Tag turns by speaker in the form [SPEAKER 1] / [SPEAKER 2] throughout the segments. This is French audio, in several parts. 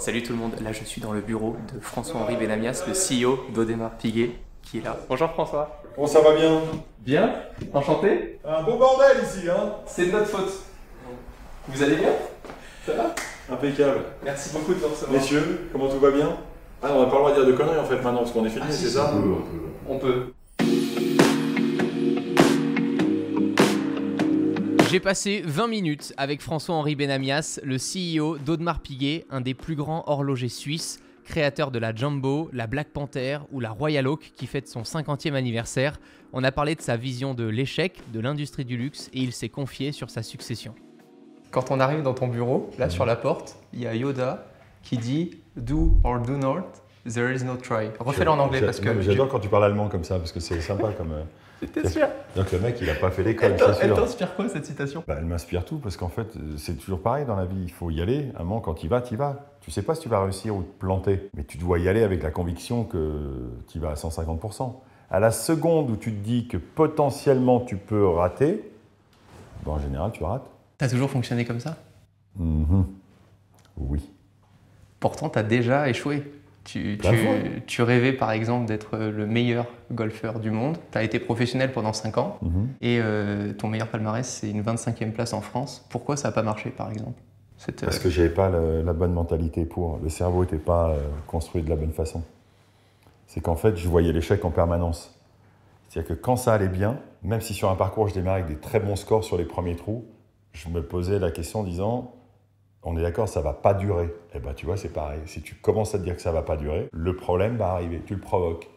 [SPEAKER 1] Salut tout le monde, là je suis dans le bureau de François-Henri Benamias, le CEO d'Odémar Piguet, qui est là. Bonjour François.
[SPEAKER 2] Bon, ça va bien
[SPEAKER 1] Bien Enchanté Un beau bordel ici, hein C'est de notre faute. Vous allez bien Ça va Impeccable. Merci
[SPEAKER 2] beaucoup de nous recevoir. Messieurs, comment tout va bien Ah, on n'a pas le droit de dire de conneries en fait maintenant, parce qu'on est fini, ah, c'est ça on peut.
[SPEAKER 1] On peut. J'ai passé 20 minutes avec François-Henri Benamias, le CEO d'Audemars Piguet, un des plus grands horlogers suisses, créateur de la Jumbo, la Black Panther ou la Royal Oak qui fête son 50e anniversaire. On a parlé de sa vision de l'échec, de l'industrie du luxe et il s'est confié sur sa succession. Quand on arrive dans ton bureau, là sur la porte, il y a Yoda qui dit Do or do not, There is no try. Refais-le en anglais parce que. J'adore quand tu parles allemand comme ça, parce
[SPEAKER 2] que c'est sympa comme. Euh, C'était sûr. Donc le mec, il n'a pas fait l'école. Elle t'inspire
[SPEAKER 1] quoi cette citation
[SPEAKER 2] bah, Elle m'inspire tout parce qu'en fait, euh, c'est toujours pareil dans la vie. Il faut y aller. un moment, quand tu y vas, tu y vas. Tu sais pas si tu vas réussir ou te planter, mais tu dois y aller avec la conviction que tu vas à 150%. À la seconde où tu te dis que potentiellement tu peux rater,
[SPEAKER 1] bah, en général, tu rates. Tu as toujours fonctionné comme ça
[SPEAKER 2] mm-hmm. Oui.
[SPEAKER 1] Pourtant, tu as déjà échoué. Tu, rêvais par exemple d'être euh, le meilleur golfeur du monde. Tu as été professionnel pendant 5 ans mhm. et euh, ton meilleur palmarès, c'est une 25e place en France. Pourquoi ça n'a pas marché par exemple
[SPEAKER 2] Parce euh, que n'avais pas la bonne mentalité pour. Le cerveau n'était pas construit de la bonne façon. C'est qu'en fait, je voyais l'échec en permanence. C'est-à-dire que quand ça allait bien, même si sur un parcours je démarrais avec des très bons scores sur les premiers trous, je me posais la question en disant on est d'accord, ça va pas durer. Eh ben, tu vois, c'est pareil. Si tu commences à te dire que ça va pas durer, le problème va arriver. Tu le provoques.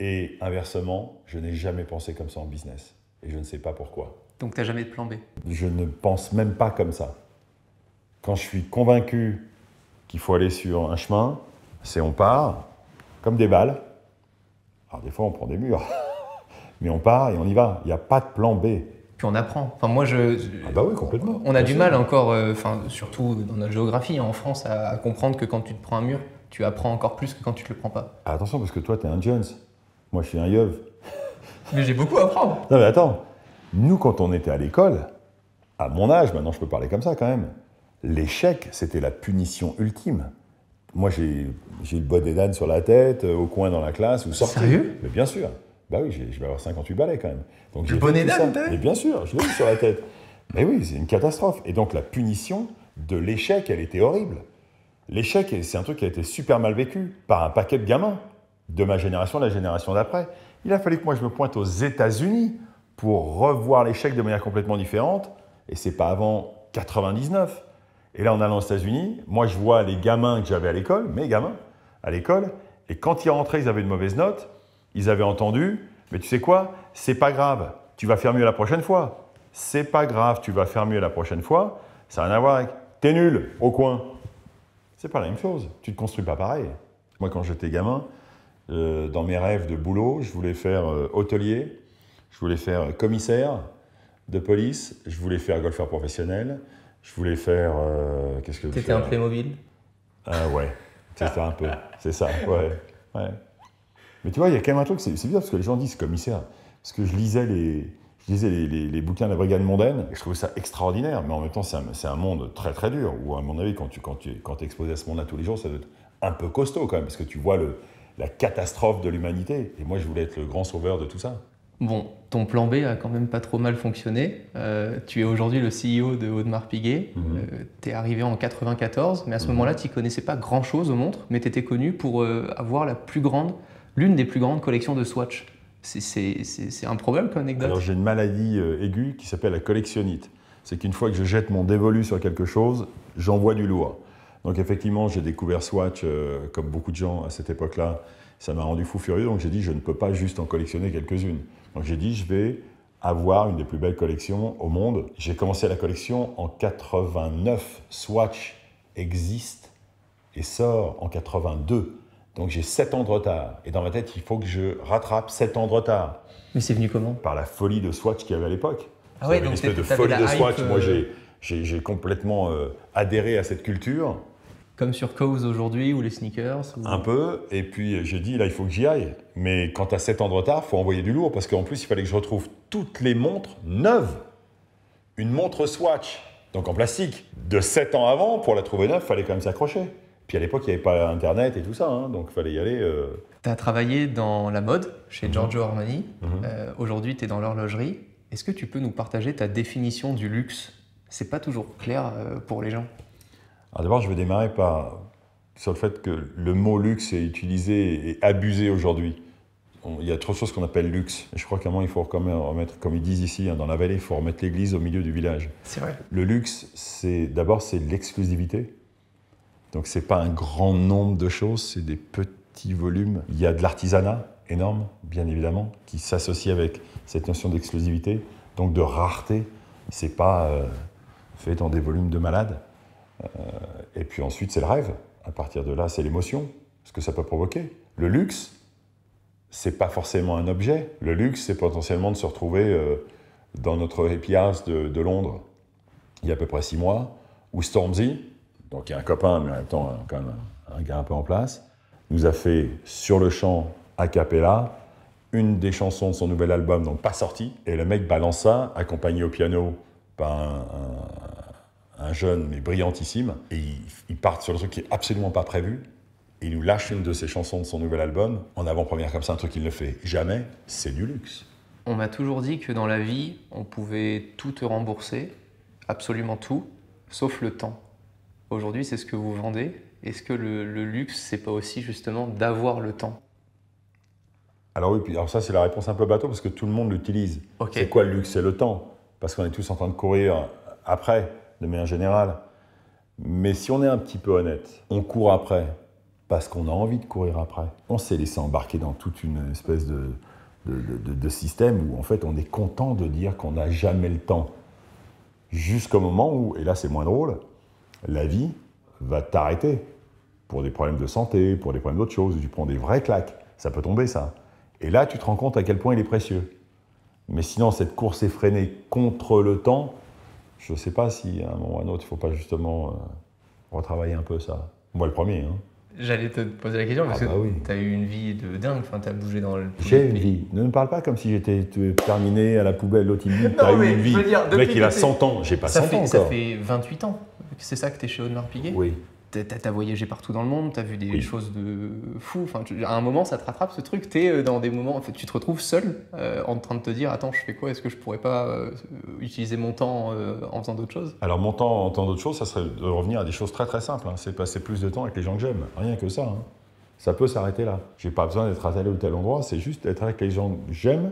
[SPEAKER 2] Et inversement, je n'ai jamais pensé comme ça en business. Et je ne sais pas pourquoi.
[SPEAKER 1] Donc, tu n'as jamais de plan B
[SPEAKER 2] Je ne pense même pas comme ça. Quand je suis convaincu qu'il faut aller sur un chemin, c'est on part comme des balles. Alors, des fois, on prend des murs. Mais on part et on y va. Il n'y a pas de plan B puis on apprend. Enfin, moi, je, ah bah oui, complètement. On a du mal
[SPEAKER 1] encore, euh, surtout dans notre géographie en France, à, comprendre que quand tu te prends un mur, tu apprends encore plus que quand tu te le prends pas.
[SPEAKER 2] Ah, attention, parce que toi, tu es un Jones. Moi, je suis un Yeuve.
[SPEAKER 1] mais j'ai beaucoup à apprendre.
[SPEAKER 2] Non, mais attends. Nous, quand on était à l'école, à mon âge, maintenant je peux parler comme ça quand même, l'échec, c'était la punition ultime. Moi, j'ai le bois des sur la tête, euh, au coin dans la classe, ou sorti. Sérieux Mais bien sûr. Bah oui, je vais avoir 58 balais quand même. Donc, le bonnet d'âne, Mais bien sûr, je l'ai sur la tête. Mais oui, c'est une catastrophe. Et donc la punition de l'échec, elle était horrible. L'échec, c'est un truc qui a été super mal vécu par un paquet de gamins de ma génération, de la génération d'après. Il a fallu que moi je me pointe aux États-Unis pour revoir l'échec de manière complètement différente. Et c'est pas avant 99. Et là, en allant aux États-Unis, moi je vois les gamins que j'avais à l'école, mes gamins, à l'école, et quand ils rentraient, ils avaient une mauvaise note, ils avaient entendu, mais tu sais quoi C'est pas grave, tu vas faire mieux la prochaine fois. C'est pas grave, tu vas faire mieux la prochaine fois. Ça n'a rien à voir avec t'es nul au coin. C'est pas la même chose. Tu te construis pas pareil. Moi, quand j'étais gamin, euh, dans mes rêves de boulot, je voulais faire euh, hôtelier, je voulais faire euh, commissaire de police, je voulais faire golfeur professionnel, je voulais faire. Qu'est-ce que T'étais un Playmobil Ah ouais, c'était un peu. C'est ça, ouais. ouais. Mais tu vois, il y a quand même un truc, c'est bizarre parce que les gens disent commissaire. Parce que je lisais les, je les, bouquins de la Brigade mondaine, et je trouvais ça extraordinaire, mais en même temps, c'est un, monde très très dur, Ou à mon avis, quand tu quand tu, quand es exposé à ce monde-là tous les jours, ça doit être un peu costaud quand même, parce que tu vois le, la catastrophe de l'humanité, et moi je voulais être le grand sauveur de tout ça.
[SPEAKER 1] Bon, ton plan B a quand même pas trop mal fonctionné. Euh, tu es aujourd'hui le CEO de Audemars Piguet. Mhm. Euh, tu es arrivé en 94, mais à ce mhm. moment-là, tu connaissais pas grand-chose aux montres, mais tu étais connu pour euh, avoir la plus grande l'une des plus grandes collections de Swatch. C'est un problème comme anecdote. Alors j'ai une maladie euh, aiguë qui s'appelle la
[SPEAKER 2] collectionnite. C'est qu'une fois que je jette mon dévolu sur quelque chose, j'envoie du lourd. Donc effectivement, j'ai découvert Swatch, euh, comme beaucoup de gens à cette époque-là, ça m'a rendu fou furieux, donc j'ai dit je ne peux pas juste en collectionner quelques-unes. Donc j'ai dit je vais avoir une des plus belles collections au monde. J'ai commencé la collection en 89. Swatch existe et sort en 82. Donc j'ai 7 ans de retard. Et dans ma tête, il faut que je rattrape 7 ans de retard.
[SPEAKER 1] Mais c'est venu comment
[SPEAKER 2] Par la folie de Swatch qu'il y avait à l'époque.
[SPEAKER 1] Ah ouais, donc une espèce de folie de Swatch. Moi, euh,
[SPEAKER 2] j'ai complètement euh, adhéré à cette culture.
[SPEAKER 1] Comme sur Cause aujourd'hui ou les sneakers Un
[SPEAKER 2] peu. Et puis euh, j'ai dit, là, il faut que j'y aille. Mais quant à 7 ans de retard, il faut envoyer du lourd. Parce qu'en plus, il fallait que je retrouve toutes les montres neuves. Une montre Swatch, donc en plastique, de 7 ans avant, pour la trouver neuve, il fallait quand même s'accrocher. Puis à l'époque, il n'y avait pas Internet et tout ça, hein, donc il fallait y aller. Euh.
[SPEAKER 1] Tu as travaillé dans la mode chez mhm. Giorgio Armani. Mhm. Euh, aujourd'hui, tu es dans l'horlogerie. Est-ce que tu peux nous partager ta définition du luxe C'est pas toujours clair euh, pour les gens. Alors d'abord, je vais démarrer par
[SPEAKER 2] sur le fait que le mot luxe est utilisé et abusé aujourd'hui. Il y a trop de choses qu'on appelle luxe. Je crois qu'à un moment, il faut remettre, comme ils disent ici, hein, dans la vallée, il faut remettre l'église au milieu du village. C'est vrai. Le luxe, c'est d'abord, c'est l'exclusivité. Donc n'est pas un grand nombre de choses, c'est des petits volumes. Il y a de l'artisanat énorme, bien évidemment, qui s'associe avec cette notion d'exclusivité, donc de rareté. n'est pas euh, fait dans des volumes de malades. Euh, et puis ensuite, c'est le rêve. À partir de là, c'est l'émotion, ce que ça peut provoquer. Le luxe, c'est pas forcément un objet. Le luxe, c'est potentiellement de se retrouver euh, dans notre happy house de, de Londres il y a à peu près six mois, où Stormzy, donc est un copain, mais en même temps, quand même un gars un peu en place, nous a fait sur le champ, a cappella, une des chansons de son nouvel album, donc pas sorti et le mec balance ça, accompagné au piano par un, jeune mais brillantissime, et il part sur le truc qui est absolument pas prévu, et il nous lâche une de ses chansons de son nouvel album en avant-première, comme ça, un truc qu'il ne fait jamais, c'est du luxe.
[SPEAKER 1] On m'a toujours dit que dans la vie, on pouvait tout rembourser, absolument tout, sauf le temps. Aujourd'hui, c'est ce que vous vendez. Est-ce que le, le luxe, c'est pas aussi justement d'avoir le temps
[SPEAKER 2] Alors oui, alors ça, c'est la réponse un peu bateau parce que tout le monde l'utilise. C'est quoi le luxe C'est le temps. Parce qu'on est tous en train de courir après, de manière générale. Mais si on est un petit peu honnête, on court après parce qu'on a envie de courir après. On s'est laissé embarquer dans toute une espèce de, de, de, de système où en fait on est content de dire qu'on n'a jamais le temps. Jusqu'au moment où, et là c'est moins drôle, la vie va t'arrêter pour des problèmes de santé, pour des problèmes d'autres choses. Tu prends des vraies claques. Ça peut tomber, ça. Et là, tu te rends compte à quel point il est précieux. Mais sinon, cette course effrénée contre le temps, je ne sais pas si à un moment ou à un autre, il ne faut pas justement euh, retravailler un peu ça. Moi, le premier. Hein.
[SPEAKER 1] J'allais te poser la question parce ah que bah tu as eu une vie de dingue, enfin, tu as bougé dans le. J'ai
[SPEAKER 2] une vie. Ne me parle pas comme si j'étais terminé à la poubelle, l'autre tu eu une vie. le mec, il a 100 ans, j'ai pas 100 ans. Encore. Ça
[SPEAKER 1] fait 28 ans. C'est ça que tu es chez Audemars Piguet Oui. as voyagé partout dans le monde, tu as vu des choses de fou. Enfin, à un moment, ça te rattrape ce truc. es euh, dans des moments, en fait, tu te retrouves seul euh, en train de te dire Attends, je fais quoi Est-ce que je pourrais pas euh, utiliser mon temps en faisant d'autres choses
[SPEAKER 2] Alors, mon temps en faisant d'autres choses, ça serait de revenir à des choses très très simples. Hein. C'est passer plus de temps avec les gens que j'aime. Rien que ça. Hein. Ça peut s'arrêter là. J'ai pas besoin d'être à tel tel endroit, c'est juste être avec les gens que j'aime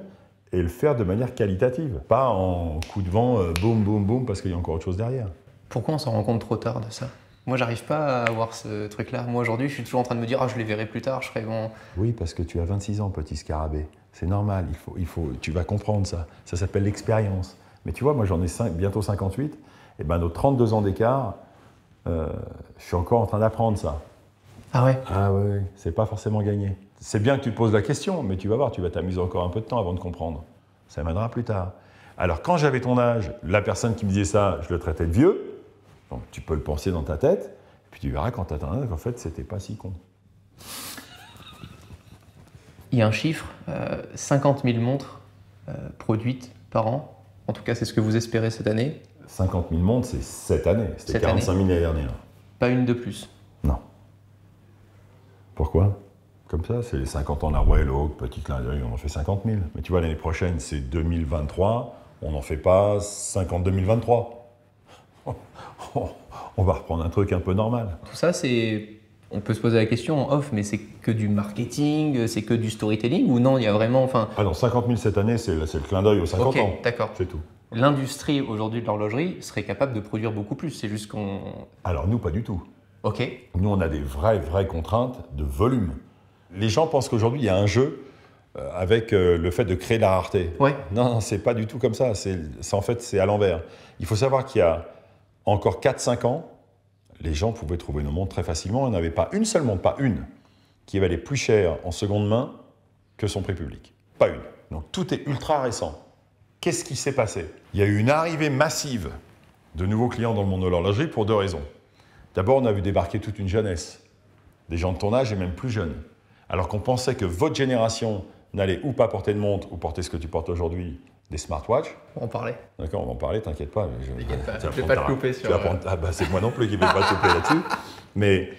[SPEAKER 2] et le faire de manière qualitative. Pas en coup de vent, boum, boum, boum, parce qu'il y a encore autre chose derrière. Pourquoi on s'en rend compte trop tard de ça
[SPEAKER 1] Moi, j'arrive pas à voir ce truc-là. Moi, aujourd'hui, je suis toujours en train de me dire, ah, je les verrai plus tard, je serai bon. Oui, parce que tu as 26 ans, petit scarabée.
[SPEAKER 2] C'est normal, il faut, il faut, tu vas comprendre ça. Ça s'appelle l'expérience. Mais tu vois, moi, j'en ai bientôt 58. Et eh ben, nos 32 ans d'écart, euh, je suis encore en train d'apprendre ça. Ah ouais Ah ouais, c'est pas forcément gagné. C'est bien que tu te poses la question, mais tu vas voir, tu vas t'amuser encore un peu de temps avant de comprendre. Ça viendra plus tard. Alors, quand j'avais ton âge, la personne qui me disait ça, je le traitais de vieux tu peux le penser dans ta tête, et puis tu verras quand tu atteindras
[SPEAKER 1] qu'en fait, c'était pas si con. Il y a un chiffre, 50 euh, 000 montres euh, produites par an. En tout cas, c'est ce que vous espérez cette année.
[SPEAKER 2] 50 000 montres, c'est cette année. C'était 45 000 l'année dernière.
[SPEAKER 1] Pas une de plus. Non.
[SPEAKER 2] Pourquoi Comme ça, c'est les 50 ans de la Royal Oak, petit on en fait 50 000. Mais tu vois, l'année prochaine, c'est 2023, on n'en fait pas 50 2023. on, va reprendre un truc un peu normal.
[SPEAKER 1] Tout ça, c'est. On peut se poser la question en off, mais c'est que du marketing, c'est que du storytelling ou non Il y a vraiment. Enfin... Ah non, 50 000 cette année, c'est le clin d'œil aux 50 ans. ans. D'accord. C'est tout. L'industrie aujourd'hui de l'horlogerie serait capable de produire beaucoup plus. C'est juste qu'on. Alors nous, pas du tout. Ok. Nous,
[SPEAKER 2] on a des vraies, vraies contraintes de volume. Les gens pensent qu'aujourd'hui, il y a un jeu euh, avec euh, le fait de créer la rareté. Ouais. Non, non c'est pas du tout comme ça. C'est en fait, c'est à l'envers. Il faut savoir qu'il y a encore 4-5 ans, les gens pouvaient trouver nos montres très facilement et n'avaient pas une seule montre, pas une, qui valait plus cher en seconde main que son prix public. Pas une. Donc tout est ultra récent. Qu'est-ce qui s'est passé Il y a eu une arrivée massive de nouveaux clients dans le monde de l'horlogerie pour deux raisons. D'abord, on a vu débarquer toute une jeunesse, des gens de ton âge et même plus jeunes. Alors qu'on pensait que votre génération n'allait ou pas porter de montre ou porter ce que tu portes aujourd'hui, des smartwatches. On en parlait. D'accord, on va en parler, t'inquiète pas. Je ne vais pas te couper sur. Euh, ah bah c'est moi non plus qui ne vais pas te couper là-dessus. Mais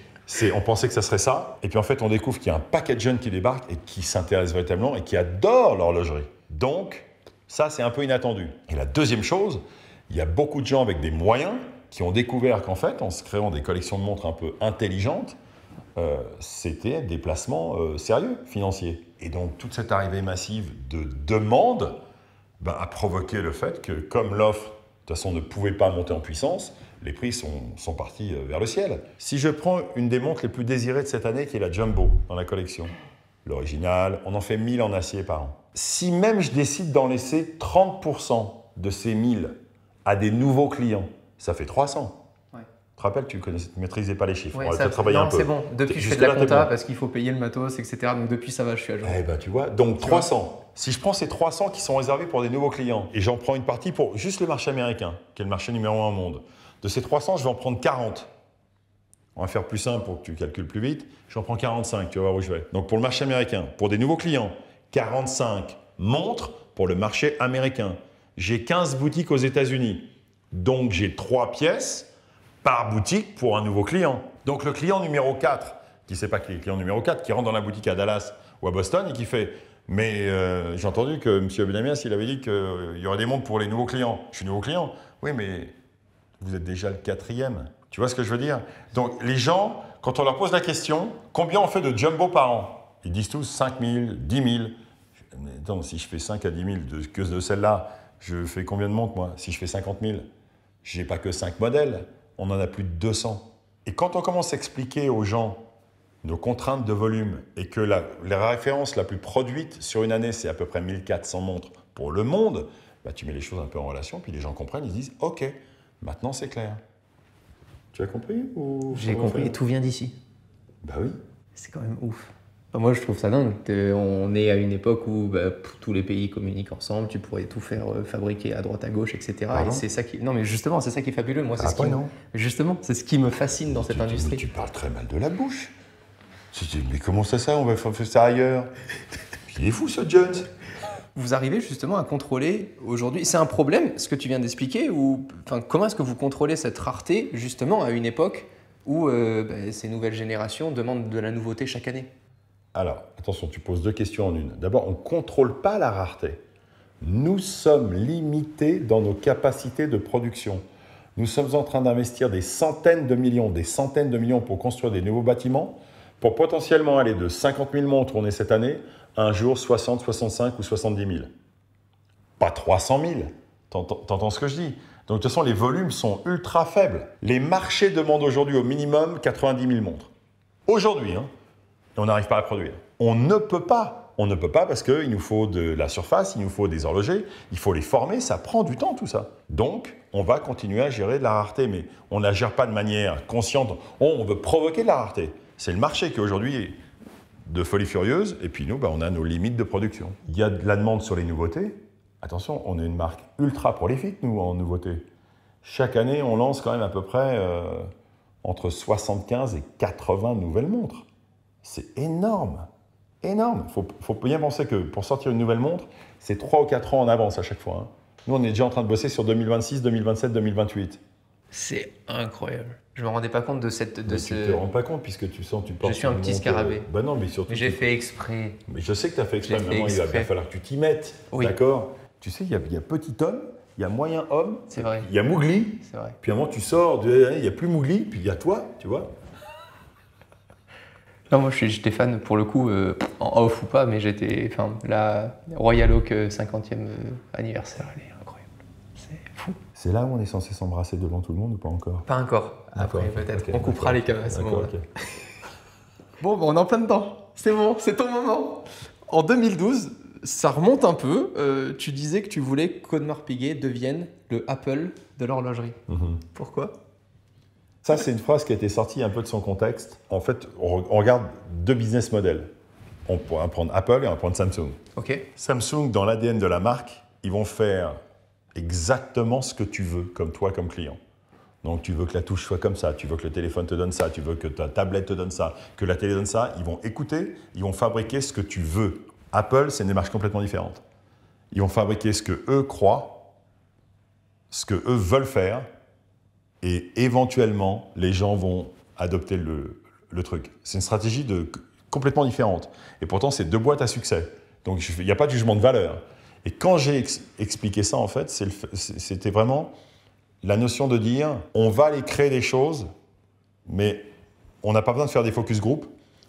[SPEAKER 2] on pensait que ça serait ça, et puis en fait on découvre qu'il y a un paquet de jeunes qui débarquent et qui s'intéressent véritablement et qui adorent l'horlogerie. Donc ça c'est un peu inattendu. Et la deuxième chose, il y a beaucoup de gens avec des moyens qui ont découvert qu'en fait en se créant des collections de montres un peu intelligentes, euh, c'était des placements euh, sérieux financiers. Et donc toute cette arrivée massive de demandes bah, a provoqué le fait que, comme l'offre, de toute façon, ne pouvait pas monter en puissance, les prix sont, sont, partis euh, vers le ciel. Si je prends une des montres les plus désirées de cette année, qui est la Jumbo, dans la collection, l'original, on en fait 1000 en acier par an. Si même je décide d'en laisser 30% de ces 1000 à des nouveaux clients, ça fait 300 te tu ne maîtrisais pas les chiffres. on va travailler un peu. C'est bon. Depuis, je fais de la
[SPEAKER 1] parce qu'il faut payer le matos, etc. Donc depuis, ça va, je suis à jour. Eh ben, tu vois. Donc 300.
[SPEAKER 2] si je prends ces 300 qui sont réservés pour des nouveaux clients et j'en prends une partie pour juste le marché américain, qui est le marché numéro un au monde, de ces 300, je vais en prendre 40. On va faire plus simple pour que tu calcules plus vite. J'en prends 45, tu vas voir où je vais. Donc pour le marché américain, pour des nouveaux clients, 45 montres pour le marché américain. J'ai 15 boutiques aux États-Unis. Donc j'ai 3 pièces par boutique pour un nouveau client. Donc le client numéro 4, qui ne sait pas qui est le client numéro 4, qui rentre dans la boutique à Dallas ou à Boston et qui fait Mais euh, j'ai entendu que M. Benamias, il avait dit qu'il euh, y aurait des montres pour les nouveaux clients. Je suis nouveau client. Oui, mais vous êtes déjà le quatrième. Tu vois ce que je veux dire Donc les gens, quand on leur pose la question, combien on fait de jumbo par an Ils disent tous 5 000, 10 000. Attends, si je fais 5 à 10 000 de, que de celle-là, je fais combien de montres moi Si je fais 50 000, n'ai pas que 5 modèles on en a plus de 200. Et quand on commence à expliquer aux gens nos contraintes de volume et que la, référence la plus produite sur une année, c'est à peu près 1400 montres pour le monde, bah, tu mets les choses un peu en relation, puis les gens comprennent, ils disent Ok, maintenant c'est clair. Tu as compris J'ai compris, et
[SPEAKER 1] tout vient d'ici. Bah oui. C'est quand même ouf. Bah, moi, je trouve ça dingue. On est à une époque où bah, tous les pays communiquent ensemble, tu pourrais tout faire euh, fabriquer à droite, à gauche, etc. c'est ça qui. Non, mais justement, c'est ça qui est fabuleux. Moi, c'est ah ce qui. Justement, c'est ce qui me fascine dans cette industrie. Tu, parles très mal de la bouche. Mais comment ça, ça On va faire ça ailleurs Il est fou, ce judge. vous arrivez justement à contrôler aujourd'hui C'est un problème, ce que tu viens d'expliquer ou, enfin, Comment est-ce que vous contrôlez cette rareté justement à une époque où euh, bah, ces nouvelles générations demandent de la nouveauté chaque année
[SPEAKER 2] alors, attention, tu poses deux questions en une. D'abord, on ne contrôle pas la rareté. Nous sommes limités dans nos capacités de production. Nous sommes en train d'investir des centaines de millions, des centaines de millions pour construire des nouveaux bâtiments, pour potentiellement aller de 50 000 montres tournées cette année un jour 60, 65 ou 70 000. Pas 300 000. T'entends ce que je dis Donc de toute façon, les volumes sont ultra faibles. Les marchés demandent aujourd'hui au minimum 90 000 montres. Aujourd'hui, hein on n'arrive pas à produire. On ne peut pas. On ne peut pas parce qu'il nous faut de la surface, il nous faut des horlogers, il faut les former, ça prend du temps tout ça. Donc, on va continuer à gérer de la rareté, mais on ne la gère pas de manière consciente. Oh, on veut provoquer de la rareté. C'est le marché qui aujourd'hui est de folie furieuse, et puis nous, bah, on a nos limites de production. Il y a de la demande sur les nouveautés. Attention, on est une marque ultra prolifique, nous, en nouveautés. Chaque année, on lance quand même à peu près euh, entre 75 et 80 nouvelles montres. C'est énorme, énorme. Il faut, bien penser que pour sortir une nouvelle montre, c'est 3 ou 4 ans en avance à chaque fois. Hein. Nous, on est déjà en train de bosser sur 2026, 2027, 2028.
[SPEAKER 1] C'est incroyable. Je me rendais pas compte de cette. De mais Tu te rends pas compte puisque tu sens, tu portes. Je suis un petit scarabée. Bah non, mais surtout. J'ai fait exprès. Mais je sais que tu as fait exprès. mais il va bien
[SPEAKER 2] falloir que tu t'y mettes. D'accord. Tu sais, il y, a petit homme, il y a moyen homme. C'est vrai. Il y a Mougli. C'est vrai. Puis avant, un moment, tu sors, hein, il n'y a plus Mougli, puis il y a toi, tu vois.
[SPEAKER 1] Moi, moi j'étais fan pour le coup, euh, en off ou pas, mais j'étais. Enfin, la Royal Oak 50e euh, euh, anniversaire, elle est incroyable. C'est fou. C'est là où on est censé s'embrasser devant tout le monde ou pas encore Pas encore. Ah, Après, peut-être. on coupera les caméras à ce moment-là. bon, bah, on est en plein temps. C'est bon, c'est ton moment. En 2012, ça remonte un peu. tu disais que tu voulais qu'Audemars Piguet devienne le Apple de l'horlogerie. Mhm. Pourquoi
[SPEAKER 2] ça, c'est une phrase qui a été sortie un peu de son contexte. En fait, on, regarde deux business models. On va prendre Apple et on va prendre Samsung. OK. Samsung, dans l'ADN de la marque, ils vont faire exactement ce que tu veux, comme toi, comme client. Donc tu veux que la touche soit comme ça, tu veux que le téléphone te donne ça, tu veux que ta tablette te donne ça, que la télé donne ça. Ils vont écouter, ils vont fabriquer ce que tu veux. Apple, c'est une démarche complètement différente. Ils vont fabriquer ce que eux croient, ce que eux veulent faire, et éventuellement, les gens vont adopter le, truc. C'est une stratégie complètement différente. Et pourtant, c'est deux boîtes à succès. Donc, il n'y a pas de jugement de valeur. Et quand j'ai expliqué ça, en fait, c'était vraiment la notion de dire on va aller créer des choses, mais on n'a pas besoin de faire des focus groupes.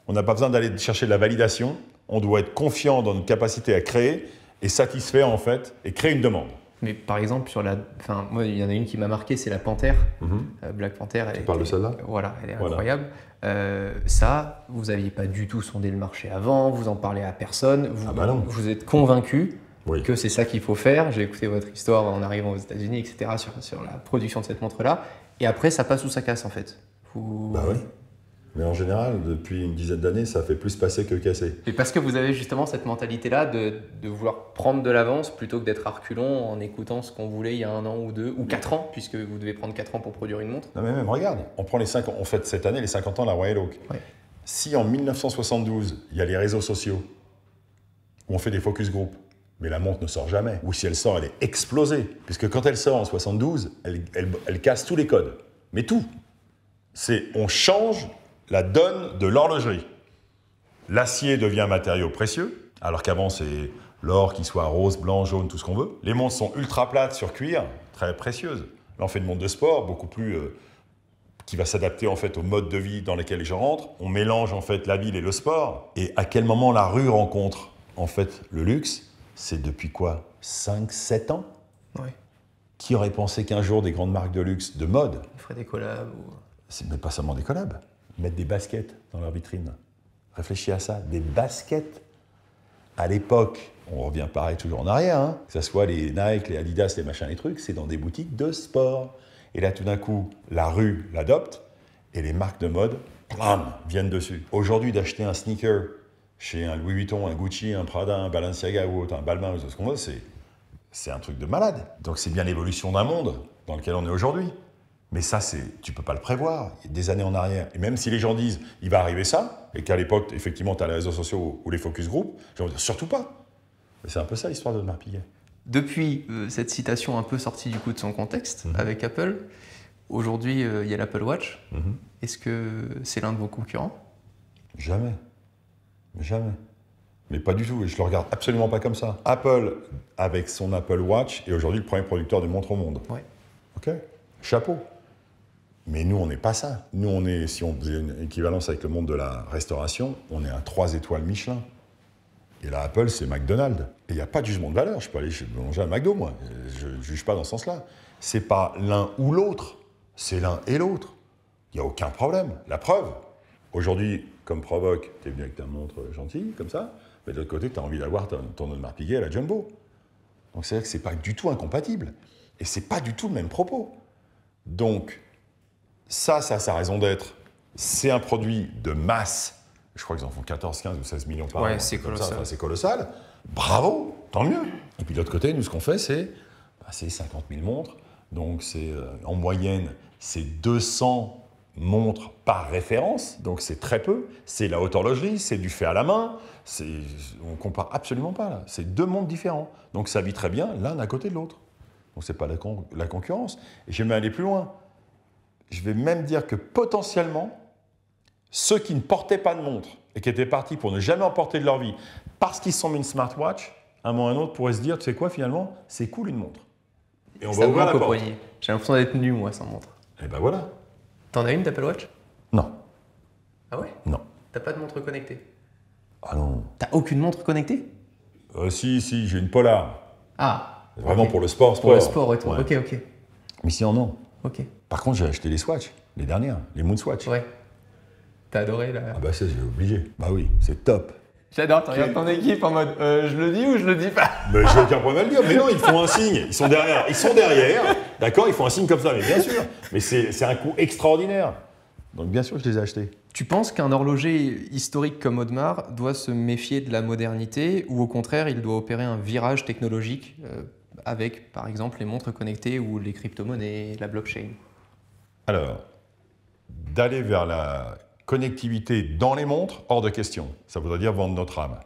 [SPEAKER 2] on n'a pas besoin d'aller chercher de la validation, on doit être confiant dans notre capacité à
[SPEAKER 1] créer et satisfaire, en fait, et créer une demande. Mais par exemple, sur la. Enfin, moi, il y en a une qui m'a marqué, c'est la Panthère. Mhm. Euh, Black Panther. tu parles de celle-là Voilà, elle est incroyable. Euh, ça, vous n'aviez pas du tout sondé le marché avant, vous en parlez à personne, vous, ah bah êtes convaincu que c'est ça qu'il faut faire. J'ai écouté votre histoire en arrivant aux États-Unis, etc., sur, la production de cette montre-là. Et après, ça passe ou ça casse, en fait. Bah oui.
[SPEAKER 2] Mais en général, depuis une dizaine d'années, ça fait plus passer que casser.
[SPEAKER 1] Et parce que vous avez justement cette mentalité-là de, de, vouloir prendre de l'avance plutôt que d'être reculon en écoutant ce qu'on voulait il y a un an ou deux, ou quatre ans, puisque vous devez prendre quatre ans pour produire une montre.
[SPEAKER 2] Non mais même, regarde, on, prend les on fait cette année les 50 ans de la Royal Oak. Si en 1972, il y a les réseaux sociaux, où on fait des focus group, mais la montre ne sort jamais, ou si elle sort, elle est explosée, puisque quand elle sort en 72, elle, elle, elle casse tous les codes, mais tout. C'est on change la donne de l'horlogerie. L'acier devient un matériau précieux, alors qu'avant c'est l'or qui soit rose, blanc, jaune, tout ce qu'on veut. Les montres sont ultra plates sur cuir, très précieuses. Là on fait une montre de sport, beaucoup plus... Euh, qui va s'adapter en fait au mode de vie dans lequel les gens rentrent. On mélange en fait la ville et le sport. Et à quel moment la rue rencontre en fait le luxe C'est depuis quoi 5-7 ans Oui. Qui aurait pensé qu'un jour des grandes marques de luxe de mode feraient des collabs ou... Mais pas seulement des collabs mettre des baskets dans leur vitrine. Réfléchis à ça, des baskets. À l'époque, on revient pareil toujours en arrière, hein, que ce soit les Nike, les Adidas, les machins, les trucs, c'est dans des boutiques de sport. Et là, tout d'un coup, la rue l'adopte et les marques de mode, plam, viennent dessus. Aujourd'hui, d'acheter un sneaker chez un Louis Vuitton, un Gucci, un Prada, un Balenciaga ou autre, un Balmain ou ce qu'on veut, c'est, c'est un truc de malade. Donc c'est bien l'évolution d'un monde dans lequel on est aujourd'hui. Mais ça, c'est, tu peux pas le prévoir. Il y a des années en arrière. Et même si les gens disent, il va arriver ça, et qu'à l'époque, effectivement, tu as les réseaux sociaux ou les focus group, je vais dire, surtout pas. C'est un peu ça l'histoire
[SPEAKER 1] de Marpillet. Depuis euh, cette citation un peu sortie du coup de son contexte mhm. avec Apple, aujourd'hui, euh, il y a l'Apple Watch. Mhm. Est-ce que c'est l'un de vos concurrents
[SPEAKER 2] Jamais. Jamais. Mais pas du tout, je le regarde absolument pas comme ça. Apple, avec son Apple Watch, est aujourd'hui le premier producteur de montres au monde. Oui. Ok Chapeau. Mais nous, on n'est pas ça. Nous, on est, si on faisait une équivalence avec le monde de la restauration, on est un 3 étoiles Michelin. Et là, Apple, c'est McDonald's. Et il n'y a pas de jugement de valeur. Je peux aller manger à McDo, moi. Je ne juge pas dans ce sens-là. C'est pas l'un ou l'autre, c'est l'un et l'autre. Il n'y a aucun problème. La preuve, aujourd'hui, comme provoque, tu es venu avec ta montre gentille, comme ça, mais de l'autre côté, tu as envie d'avoir ton, ton de Piguet à la Jumbo. Donc c'est vrai que c'est pas du tout incompatible. Et c'est pas du tout le même propos. Donc, ça, ça a sa raison d'être. C'est un produit de masse. Je crois qu'ils en font 14, 15 ou 16 millions par an. Ouais, c'est colossal. colossal. Bravo, tant mieux. Et puis de l'autre côté, nous, ce qu'on fait, c'est 50 bah, 000 montres. Donc, c'est euh, en moyenne, c'est 200 montres par référence. Donc, c'est très peu. C'est la haute horlogerie, c'est du fait à la main. On compare absolument pas, là. C'est deux mondes différents. Donc, ça vit très bien l'un à côté de l'autre. Donc, n'est pas la, concurrence. Et j'aimerais aller plus loin je vais même dire que potentiellement, ceux qui ne portaient pas de montre et qui étaient partis pour ne jamais en porter de leur vie parce qu'ils se sont mis une smartwatch, un moment ou un autre pourraient se dire, tu sais quoi finalement, c'est cool une montre.
[SPEAKER 1] Et on va ouvrir la porte. J'ai l'impression d'être nu moi sans montre. Et eh ben voilà. T'en as une de Watch Non. Ah ouais Non. T'as pas de montre connectée Ah non. T'as aucune montre connectée euh,
[SPEAKER 2] Si, si, j'ai une Polar.
[SPEAKER 1] Ah. Vraiment pour le sport, Pour le sport et Ok, ok.
[SPEAKER 2] Mais sinon, non. Par contre, j'ai acheté les Swatch, les dernières, les Moon Swatch. Ouais. T'as adoré là Ah bah ça, j'ai obligé. Bah oui, c'est top.
[SPEAKER 1] J'adore, tu regardes ton équipe en mode euh, je le dis ou je le dis pas Mais j'ai aucun problème à le dire, mais non, ils font un signe, ils
[SPEAKER 2] sont derrière, ils sont derrière, d'accord, ils font un signe comme ça, mais bien sûr, mais c'est un coût extraordinaire. Donc bien sûr, je les ai achetés.
[SPEAKER 1] Tu penses qu'un horloger historique comme Audemars doit se méfier de la modernité ou au contraire, il doit opérer un virage technologique euh, avec par exemple les montres connectées ou les crypto-monnaies, la blockchain Alors, d'aller vers la connectivité
[SPEAKER 2] dans les montres, hors de question. Ça voudrait dire vendre notre âme.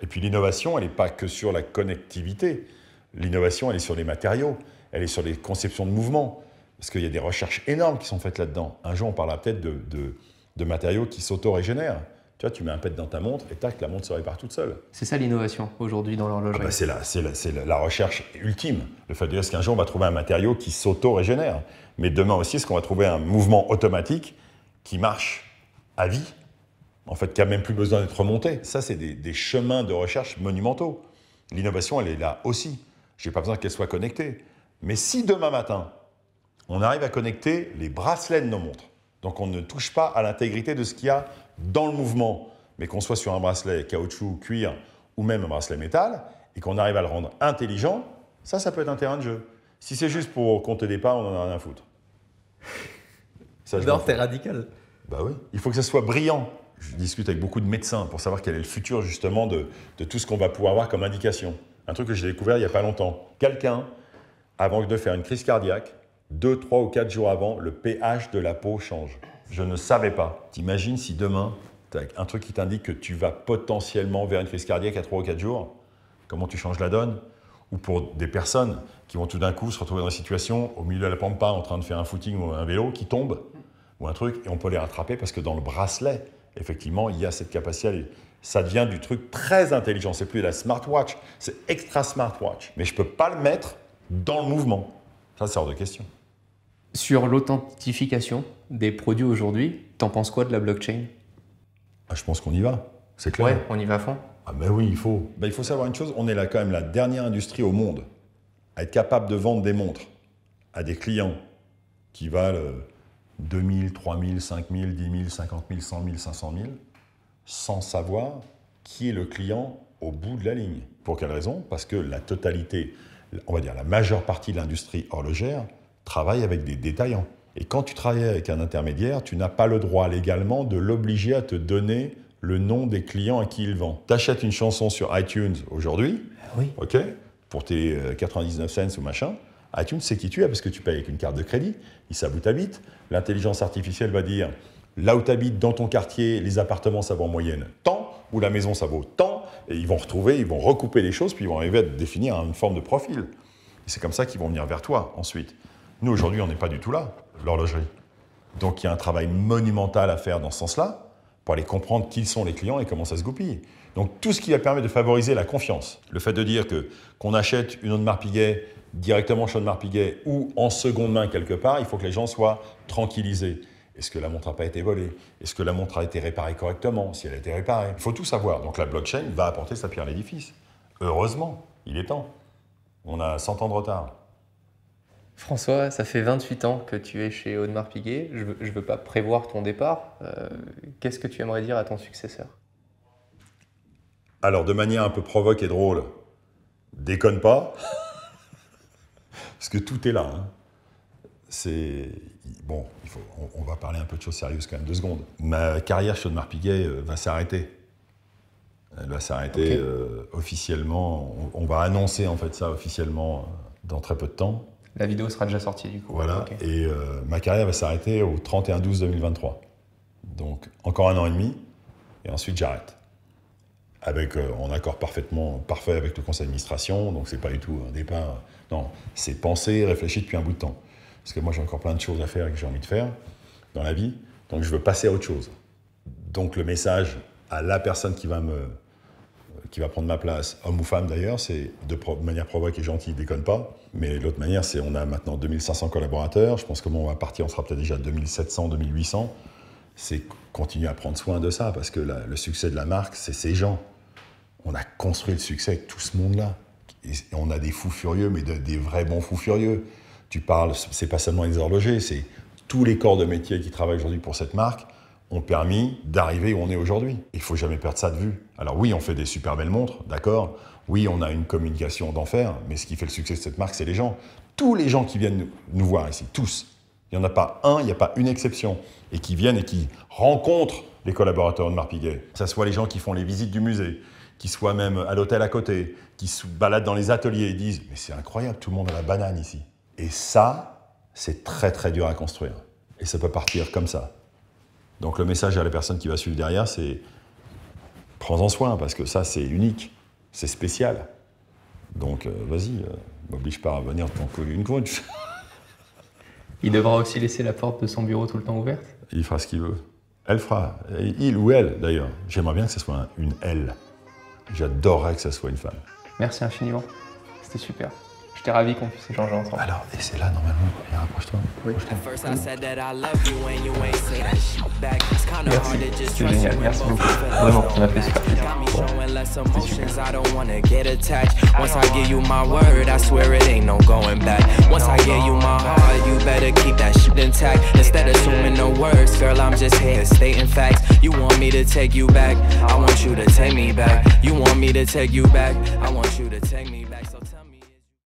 [SPEAKER 2] Et puis l'innovation, elle n'est pas que sur la connectivité. L'innovation, elle est sur les matériaux, elle est sur les conceptions de mouvement, parce qu'il y a des recherches énormes qui sont faites là-dedans. Un jour, on parlera peut-être de, de matériaux qui s'auto-régénèrent. Tu vois, tu mets un pet dans ta montre et tac, la montre se répare toute seule.
[SPEAKER 1] C'est ça l'innovation aujourd'hui
[SPEAKER 2] dans l'horlogerie. Ah bah c'est la, la, recherche ultime. Le fait de dire qu'un jour on va trouver un matériau qui s'auto-régénère. Mais demain aussi, est-ce qu'on va trouver un mouvement automatique qui marche à vie En fait, qui n'a même plus besoin d'être remonté. Ça, c'est des, des, chemins de recherche monumentaux. L'innovation, elle est là aussi. Je n'ai pas besoin qu'elle soit connectée. Mais si demain matin, on arrive à connecter les bracelets de nos montres, donc on ne touche pas à l'intégrité de ce qu'il y a dans le mouvement, mais qu'on soit sur un bracelet caoutchouc, cuir ou même un bracelet métal, et qu'on arrive à le rendre intelligent, ça, ça peut être un terrain de jeu. Si c'est juste pour compter des pas, on en a rien à foutre. Ça, non, radical. Bah oui. Il faut que ça soit brillant. Je discute avec beaucoup de médecins pour savoir quel est le futur justement de, de tout ce qu'on va pouvoir avoir comme indication. Un truc que j'ai découvert il n'y a pas longtemps. Quelqu'un, avant de faire une crise cardiaque, deux, trois ou quatre jours avant, le pH de la peau change je ne savais pas. T'imagines si demain, tu as un truc qui t'indique que tu vas potentiellement vers une crise cardiaque à 3 ou 4 jours, comment tu changes la donne Ou pour des personnes qui vont tout d'un coup se retrouver dans une situation au milieu de la pampa en train de faire un footing ou un vélo, qui tombe, ou un truc, et on peut les rattraper parce que dans le bracelet, effectivement, il y a cette capacité à Ça devient du truc très intelligent. C'est plus de la smartwatch, c'est extra smartwatch. Mais je ne peux pas le mettre dans le mouvement. Ça, c'est hors de question.
[SPEAKER 1] Sur l'authentification des produits aujourd'hui, t'en penses quoi de la blockchain ah, Je pense qu'on y va, c'est clair. Ouais,
[SPEAKER 2] on y va à fond. Ah ben oui, il faut. Ben, il faut savoir une chose, on est là quand même la dernière industrie au monde à être capable de vendre des montres à des clients qui valent 2000, 3000, 5000, 10 000, 50 000, 100 000, 500 000, sans savoir qui est le client au bout de la ligne. Pour quelle raison Parce que la totalité, on va dire la majeure partie de l'industrie horlogère, travaille avec des détaillants. Et quand tu travailles avec un intermédiaire, tu n'as pas le droit légalement de l'obliger à te donner le nom des clients à qui il vend. Tu achètes une chanson sur iTunes aujourd'hui, ok, pour tes 99 euh, cents ou machin. iTunes sait qui tu es parce que tu payes avec une carte de crédit, il sait où tu L'intelligence artificielle va dire là où tu habites, dans ton quartier, les appartements ça vaut en moyenne tant, ou la maison ça vaut tant, et ils vont retrouver, ils vont recouper les choses, puis ils vont arriver à définir une forme de profil. Et c'est comme ça qu'ils vont venir vers toi ensuite. Nous, aujourd'hui, on n'est pas du tout là, l'horlogerie. Donc il y a un travail monumental à faire dans ce sens-là, pour aller comprendre qui sont les clients et comment ça se goupille. Donc tout ce qui va permettre de favoriser la confiance, le fait de dire que qu'on achète une de Marpiguet directement chez Audemars Marpiguet ou en seconde main quelque part, il faut que les gens soient tranquillisés. Est-ce que la montre n'a pas été volée Est-ce que la montre a été réparée correctement Si elle a été réparée Il faut tout savoir. Donc la blockchain va apporter sa pierre à l'édifice. Heureusement, il est temps. On a 100 ans de retard.
[SPEAKER 1] François, ça fait 28 ans que tu es chez Audemars Piguet. Je ne veux, pas prévoir ton départ. Euh, qu'est-ce que tu aimerais dire à ton successeur
[SPEAKER 2] Alors, de manière un peu provoque et drôle, déconne pas, parce que tout est là. Hein. C'est bon, on, va parler un peu de choses sérieuses quand même deux secondes. Ma carrière chez Audemars Piguet euh, va s'arrêter. Elle va s'arrêter euh, officiellement. On, on, va annoncer en fait ça officiellement dans très peu de temps. La vidéo sera déjà sortie du coup. Voilà, et euh, ma carrière va s'arrêter au 31-12-2023. Donc encore un an et demi, et ensuite j'arrête. Avec, euh, en accord parfaitement parfait avec le conseil d'administration, donc c'est pas du tout un départ. Non, c'est penser, réfléchir depuis un bout de temps. Parce que moi j'ai encore plein de choses à faire et que j'ai envie de faire dans la vie, donc je veux passer à autre chose. Donc le message à la personne qui va me qui va prendre ma place, homme ou femme d'ailleurs, c'est de, manière provoque et gentille, déconne pas mais l'autre manière, c'est on a maintenant 2500 collaborateurs. Je pense que moi, on va partir, on sera peut-être déjà à 2700, 2800. C'est continuer à prendre soin de ça, parce que le succès de la marque, c'est ces gens. On a construit le succès avec tout ce monde-là. Et on a des fous furieux, mais des vrais bons fous furieux. Tu parles, c'est pas seulement les horlogers, c'est tous les corps de métier qui travaillent aujourd'hui pour cette marque ont permis d'arriver où on est aujourd'hui. Il faut jamais perdre ça de vue. Alors oui, on fait des super belles montres, d'accord oui, on a une communication d'enfer, mais ce qui fait le succès de cette marque, c'est les gens. Tous les gens qui viennent nous voir ici, tous, il n'y en a pas un, il n'y a pas une exception, et qui viennent et qui rencontrent les collaborateurs de Marpiguet. Que ce soit les gens qui font les visites du musée, qui soient même à l'hôtel à côté, qui se baladent dans les ateliers et disent Mais c'est incroyable, tout le monde a la banane ici. Et ça, c'est très très dur à construire. Et ça peut partir comme ça. Donc le message à la personne qui va suivre derrière, c'est Prends-en soin, parce que ça, c'est unique c'est spécial. Donc, euh, vas-y, euh, m'oblige pas à venir t'en coller une coach.
[SPEAKER 1] il devra aussi laisser la porte de son bureau tout le temps ouverte
[SPEAKER 2] Il fera ce qu'il veut. Elle fera. Il ou elle, d'ailleurs. J'aimerais bien que ce soit une elle. J'adorerais que ce soit une femme.
[SPEAKER 1] Merci infiniment. C'était super. J'étais ravi qu'on puisse changer ensemble. Alors, et c'est là normalement, viens, rapproche-toi. Oui.
[SPEAKER 2] Merci, c'était génial, merci beaucoup. Vraiment, on a fait super plaisir.
[SPEAKER 1] Super.